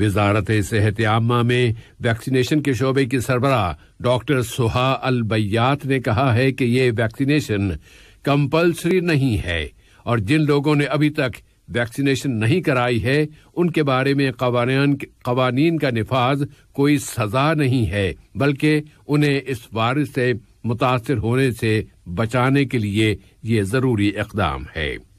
वजारत सेहत आमा में वैक्सीनेशन के शोबे की सरबरा डॉक्टर सुहा अल बयात ने कहा है कि ये वैक्सीनेशन कंपलसरी नहीं है और जिन लोगों ने अभी तक वैक्सीनेशन नहीं कराई है उनके बारे में कवानीन का नफाज कोई सजा नहीं है बल्कि उन्हें इस वायरस से मुतासर होने से बचाने के लिए ये ज़रूरी इकदाम है